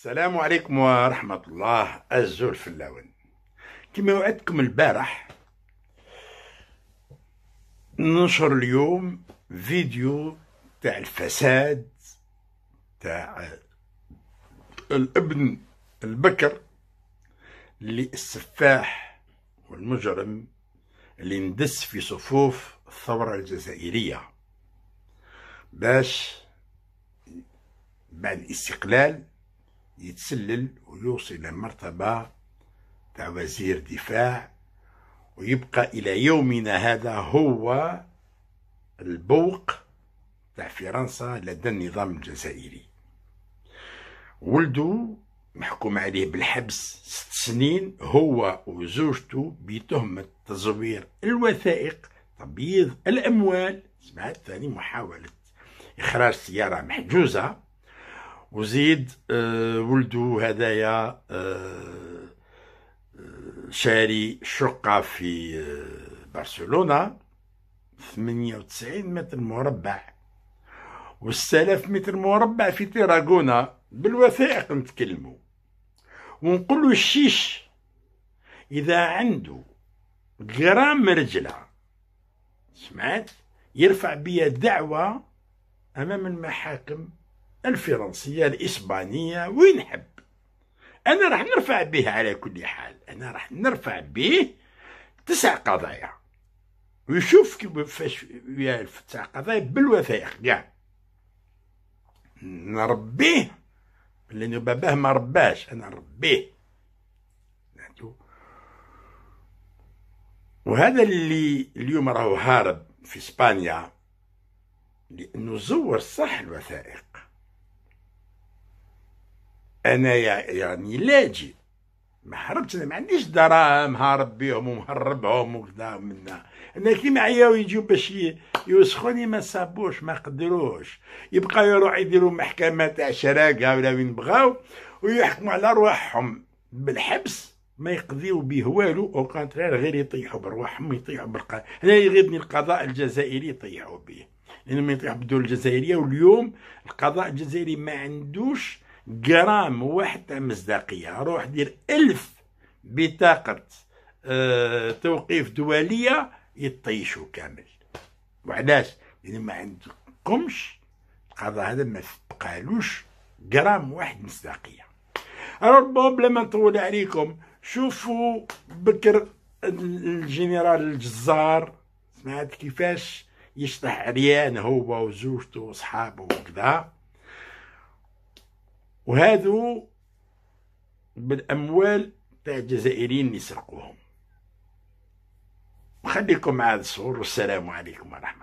السلام عليكم ورحمة الله الزول في اللون كما وعدتكم البارح ننشر اليوم فيديو تاع الفساد تاع الابن البكر اللي السفاح والمجرم اللي ندس في صفوف الثورة الجزائرية باش بعد الاستقلال يتسلل ويوصل إلى مرتبة تاع وزير دفاع ويبقى إلى يومنا هذا هو البوق تاع فرنسا لدى النظام الجزائري ولده محكوم عليه بالحبس ست سنين هو وزوجته بتهمة تزوير الوثائق تبييض الأموال سمعت ثاني محاولة إخراج سيارة محجوزة وزيد آه، ولدو هدايا آه، آه، شاري شقة في برشلونة 98 متر مربع و متر مربع في تيراغونا بالوثائق نتكلمو ونقولو الشيش إذا عنده غرام رجلة سمعت يرفع بيا دعوة أمام المحاكم الفرنسية الإسبانية وين نحب أنا راح نرفع به على كل حال أنا راح نرفع به تسع قضايا ويشوف كيفاش تسع قضايا بالوثائق كاع نربيه لأنه باباه ما رباش أنا نربيه وهذا اللي اليوم راهو هارب في اسبانيا لانه زور صح الوثائق انا يعني لاجئ ما هربتش انا ما عنديش دراهم هارب بيهم ومهربهم وكذا منا انا كي معايا ويجيو باش يوسخوني ما صابوش ما قدروش يبقاو يروحوا يديروا محكمه تاع شراكه ولا وين بغاو ويحكموا على رواحهم بالحبس ما يقضيو به والو او كونترير غير يطيحوا برواحهم يطيحوا بالقضاء هنا يغيبني القضاء الجزائري يطيحوا به لانهم يطيحوا بالدول الجزائريه واليوم القضاء الجزائري ما عندوش غرام واحد تاع مصداقيه روح دير ألف بطاقه أه توقيف دوليه يطيشوا كامل وعلاش لان ما عندكمش القضاء هذا ما بقالوش غرام واحد مصداقيه ربما بلا ما نطول عليكم شوفوا بكر الجنرال الجزار سمعت كيفاش يشطح عريان هو وزوجته وصحابه وكذا وهذو بالاموال تاع الجزائريين اللي سرقوهم خليكم مع هذا الصور والسلام عليكم ورحمه